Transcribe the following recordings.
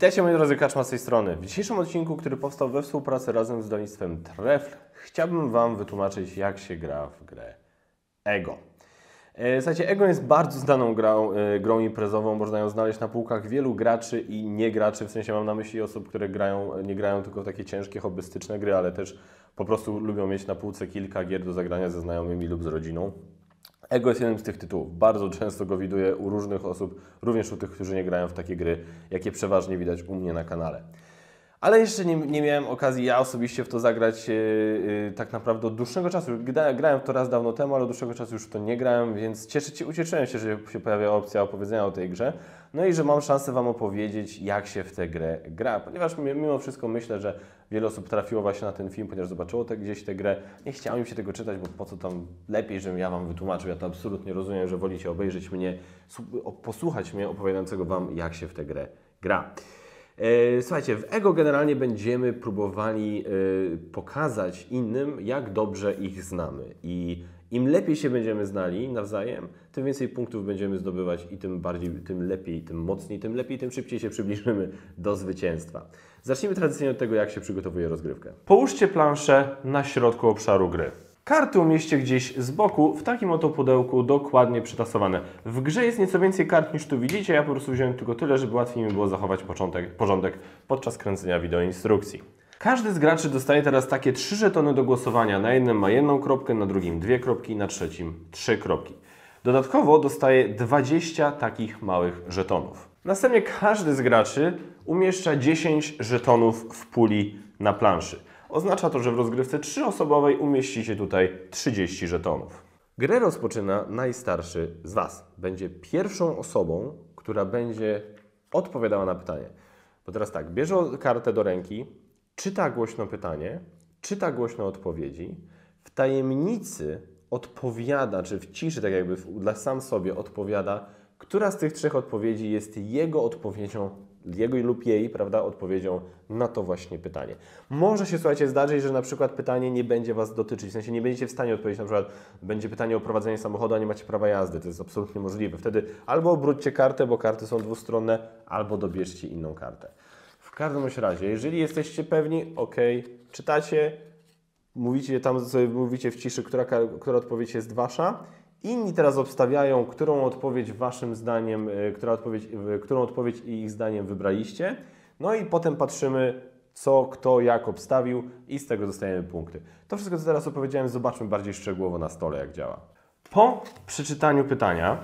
Witajcie moi drodzy, Kaczma z tej strony. W dzisiejszym odcinku, który powstał we współpracy razem z wydawnictwem Trefl, chciałbym Wam wytłumaczyć, jak się gra w grę Ego. E, słuchajcie, Ego jest bardzo znaną grą, e, grą imprezową, można ją znaleźć na półkach wielu graczy i niegraczy, w sensie mam na myśli osób, które grają, nie grają tylko w takie ciężkie, hobbystyczne gry, ale też po prostu lubią mieć na półce kilka gier do zagrania ze znajomymi lub z rodziną. Ego jest jednym z tych tytułów. Bardzo często go widuję u różnych osób, również u tych, którzy nie grają w takie gry, jakie przeważnie widać u mnie na kanale. Ale jeszcze nie, nie miałem okazji ja osobiście w to zagrać yy, tak naprawdę od dłuższego czasu. grałem w to raz dawno temu, ale od dłuższego czasu już w to nie grałem, więc cieszę się, ucieszyłem się, że się pojawia opcja opowiedzenia o tej grze. No i że mam szansę Wam opowiedzieć, jak się w tę grę gra, ponieważ mimo wszystko myślę, że wiele osób trafiło właśnie na ten film, ponieważ zobaczyło te, gdzieś tę grę. Nie chciało im się tego czytać, bo po co tam lepiej, żebym ja Wam wytłumaczył. Ja to absolutnie rozumiem, że wolicie obejrzeć mnie, posłuchać mnie opowiadającego Wam, jak się w tę grę gra. E, słuchajcie, w Ego generalnie będziemy próbowali e, pokazać innym, jak dobrze ich znamy. I im lepiej się będziemy znali nawzajem, tym więcej punktów będziemy zdobywać i tym bardziej, tym lepiej, tym mocniej, tym lepiej, tym szybciej się przybliżymy do zwycięstwa. Zacznijmy tradycyjnie od tego, jak się przygotowuje rozgrywkę. Połóżcie planszę na środku obszaru gry. Karty umieście gdzieś z boku, w takim oto pudełku, dokładnie przytasowane. W grze jest nieco więcej kart niż tu widzicie, ja po prostu wziąłem tylko tyle, żeby łatwiej mi było zachować początek, porządek podczas kręcenia wideoinstrukcji. Każdy z graczy dostaje teraz takie trzy żetony do głosowania. Na jednym ma jedną kropkę, na drugim dwie kropki, na trzecim trzy kropki. Dodatkowo dostaje 20 takich małych żetonów. Następnie każdy z graczy umieszcza 10 żetonów w puli na planszy. Oznacza to, że w rozgrywce trzyosobowej umieści się tutaj 30 żetonów. Grę rozpoczyna najstarszy z Was. Będzie pierwszą osobą, która będzie odpowiadała na pytanie. Bo teraz tak, bierze kartę do ręki, czyta głośno pytanie, czyta głośno odpowiedzi, w tajemnicy odpowiada, czy w ciszy, tak jakby dla sam sobie odpowiada, która z tych trzech odpowiedzi jest jego odpowiedzią jego lub jej, prawda, odpowiedzią na to właśnie pytanie. Może się, słuchajcie, zdarzyć, że na przykład pytanie nie będzie Was dotyczyć, w sensie nie będziecie w stanie odpowiedzieć, na przykład będzie pytanie o prowadzenie samochodu, a nie macie prawa jazdy, to jest absolutnie możliwe. Wtedy albo obróćcie kartę, bo karty są dwustronne, albo dobierzcie inną kartę. W każdym razie, jeżeli jesteście pewni, ok, czytacie, mówicie tam, mówicie w ciszy, która, która odpowiedź jest Wasza, Inni teraz obstawiają, którą odpowiedź waszym zdaniem, e, która odpowiedź, którą odpowiedź ich zdaniem wybraliście. No i potem patrzymy, co, kto, jak obstawił i z tego dostajemy punkty. To wszystko, co teraz opowiedziałem, zobaczmy bardziej szczegółowo na stole, jak działa. Po przeczytaniu pytania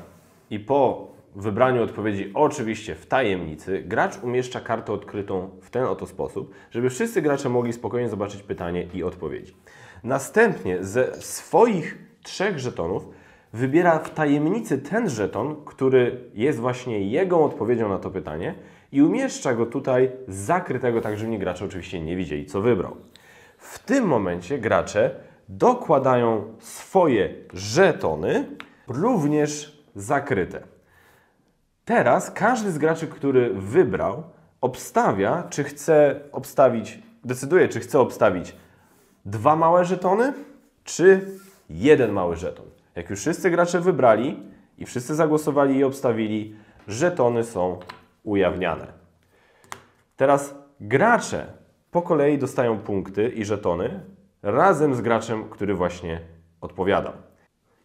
i po wybraniu odpowiedzi, oczywiście w tajemnicy, gracz umieszcza kartę odkrytą w ten oto sposób, żeby wszyscy gracze mogli spokojnie zobaczyć pytanie i odpowiedzi. Następnie ze swoich trzech żetonów wybiera w tajemnicy ten żeton, który jest właśnie jego odpowiedzią na to pytanie i umieszcza go tutaj zakrytego, tak żeby gracze oczywiście nie widzieli, co wybrał. W tym momencie gracze dokładają swoje żetony, również zakryte. Teraz każdy z graczy, który wybrał, obstawia, czy chce obstawić, decyduje, czy chce obstawić dwa małe żetony, czy jeden mały żeton. Jak już wszyscy gracze wybrali i wszyscy zagłosowali i obstawili, żetony są ujawniane. Teraz gracze po kolei dostają punkty i żetony razem z graczem, który właśnie odpowiadał.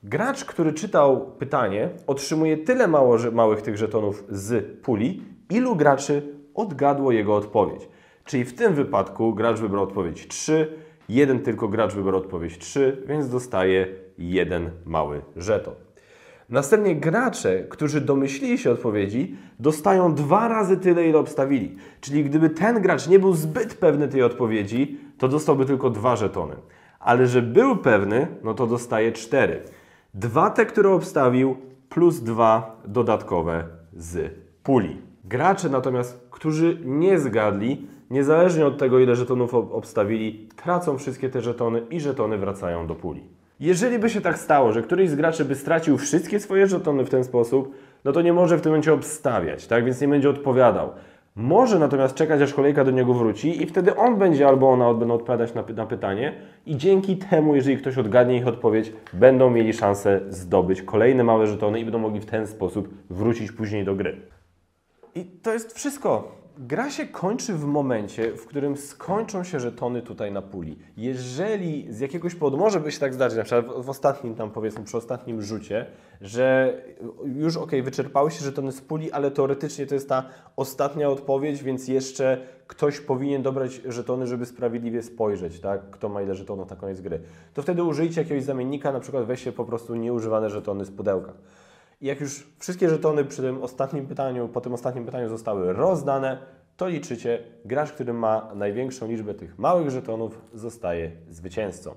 Gracz, który czytał pytanie, otrzymuje tyle mało, małych tych żetonów z puli, ilu graczy odgadło jego odpowiedź. Czyli w tym wypadku gracz wybrał odpowiedź 3, Jeden tylko gracz wybrał odpowiedź 3, więc dostaje jeden mały żeton. Następnie gracze, którzy domyślili się odpowiedzi, dostają dwa razy tyle, ile obstawili. Czyli gdyby ten gracz nie był zbyt pewny tej odpowiedzi, to dostałby tylko dwa żetony. Ale że był pewny, no to dostaje cztery. Dwa te, które obstawił, plus dwa dodatkowe z puli. Gracze natomiast, którzy nie zgadli, niezależnie od tego, ile żetonów obstawili, tracą wszystkie te żetony i żetony wracają do puli. Jeżeli by się tak stało, że któryś z graczy by stracił wszystkie swoje żetony w ten sposób, no to nie może w tym momencie obstawiać, tak? Więc nie będzie odpowiadał. Może natomiast czekać, aż kolejka do niego wróci i wtedy on będzie albo ona będą no, odpowiadać na, py na, pytanie i dzięki temu, jeżeli ktoś odgadnie ich odpowiedź, będą mieli szansę zdobyć kolejne małe żetony i będą mogli w ten sposób wrócić później do gry. I to jest wszystko. Gra się kończy w momencie, w którym skończą się żetony tutaj na puli. Jeżeli z jakiegoś powodu, może by się tak zdarzyć, na przykład w ostatnim tam powiedzmy, przy ostatnim rzucie, że już ok, wyczerpały się żetony z puli, ale teoretycznie to jest ta ostatnia odpowiedź, więc jeszcze ktoś powinien dobrać żetony, żeby sprawiedliwie spojrzeć, tak, kto ma ile żetonów na koniec gry. To wtedy użyjcie jakiegoś zamiennika, na przykład weźcie po prostu nieużywane żetony z pudełka. Jak już wszystkie żetony przy tym ostatnim pytaniu, po tym ostatnim pytaniu zostały rozdane, to liczycie, gracz, który ma największą liczbę tych małych żetonów, zostaje zwycięzcą.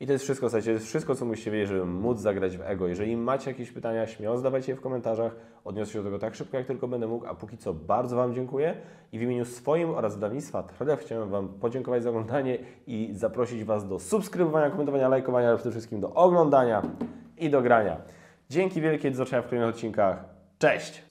I to jest wszystko, słuchajcie, to jest wszystko, co musicie wiedzieć, żeby móc zagrać w EGO. Jeżeli macie jakieś pytania, śmiało zdawajcie je w komentarzach. Odniosę się do tego tak szybko, jak tylko będę mógł, a póki co bardzo Wam dziękuję i w imieniu swoim oraz wydawnictwa Trelew chciałem Wam podziękować za oglądanie i zaprosić Was do subskrybowania, komentowania, lajkowania, ale przede wszystkim do oglądania i do grania. Dzięki wielkie, do zobaczenia w kolejnych odcinkach. Cześć!